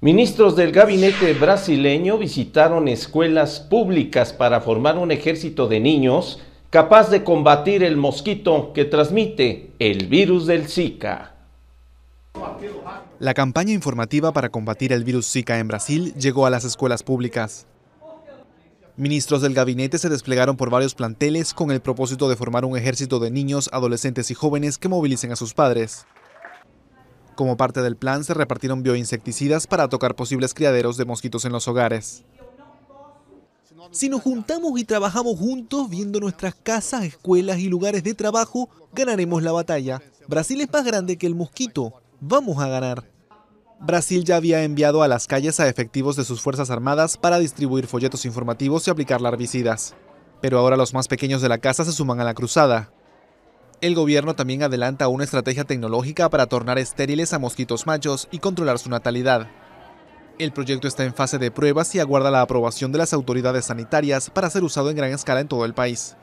Ministros del gabinete brasileño visitaron escuelas públicas para formar un ejército de niños capaz de combatir el mosquito que transmite el virus del Zika. La campaña informativa para combatir el virus Zika en Brasil llegó a las escuelas públicas. Ministros del gabinete se desplegaron por varios planteles con el propósito de formar un ejército de niños, adolescentes y jóvenes que movilicen a sus padres. Como parte del plan, se repartieron bioinsecticidas para tocar posibles criaderos de mosquitos en los hogares. Si nos juntamos y trabajamos juntos, viendo nuestras casas, escuelas y lugares de trabajo, ganaremos la batalla. Brasil es más grande que el mosquito. Vamos a ganar. Brasil ya había enviado a las calles a efectivos de sus Fuerzas Armadas para distribuir folletos informativos y aplicar larvicidas. Pero ahora los más pequeños de la casa se suman a la cruzada. El gobierno también adelanta una estrategia tecnológica para tornar estériles a mosquitos machos y controlar su natalidad. El proyecto está en fase de pruebas y aguarda la aprobación de las autoridades sanitarias para ser usado en gran escala en todo el país.